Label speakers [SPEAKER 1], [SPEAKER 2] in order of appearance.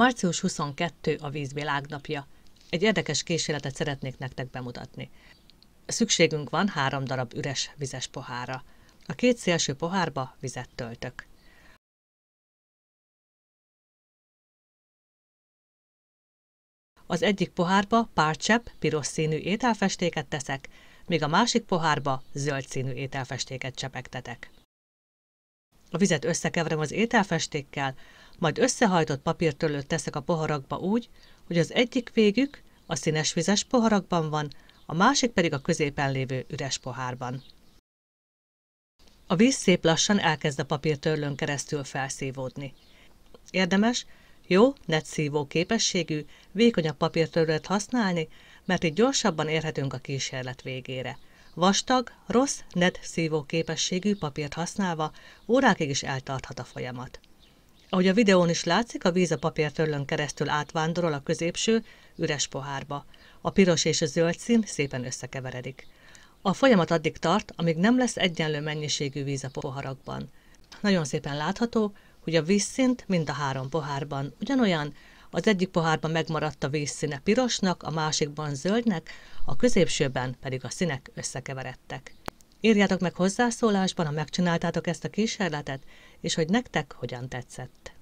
[SPEAKER 1] Március 22 a vízvilágnapja. Egy érdekes kísérletet szeretnék nektek bemutatni. Szükségünk van három darab üres vizes pohára. A két szélső pohárba vizet töltök. Az egyik pohárba pár csepp piros színű ételfestéket teszek, míg a másik pohárba zöld színű ételfestéket csepegtetek. A vizet összekeverem az ételfestékkel, majd összehajtott papírtörlőt teszek a poharakba úgy, hogy az egyik végük a színes vizes poharakban van, a másik pedig a középen lévő üres pohárban. A víz szép lassan elkezd a papírtörlőn keresztül felszívódni. Érdemes jó, szívó képességű, vékonyabb papírtörlőt használni, mert így gyorsabban érhetünk a kísérlet végére. Vastag, rossz, net szívó képességű papírt használva órákig is eltarthat a folyamat. Ahogy a videón is látszik, a víz a papírtörlön keresztül átvándorol a középső, üres pohárba. A piros és a zöld szín szépen összekeveredik. A folyamat addig tart, amíg nem lesz egyenlő mennyiségű víz a poharakban. Nagyon szépen látható, hogy a vízszint mind a három pohárban ugyanolyan, az egyik pohárban megmaradt a vízszíne pirosnak, a másikban zöldnek, a középsőben pedig a színek összekeveredtek. Írjátok meg hozzászólásban, ha megcsináltátok ezt a kísérletet, és hogy nektek hogyan tetszett.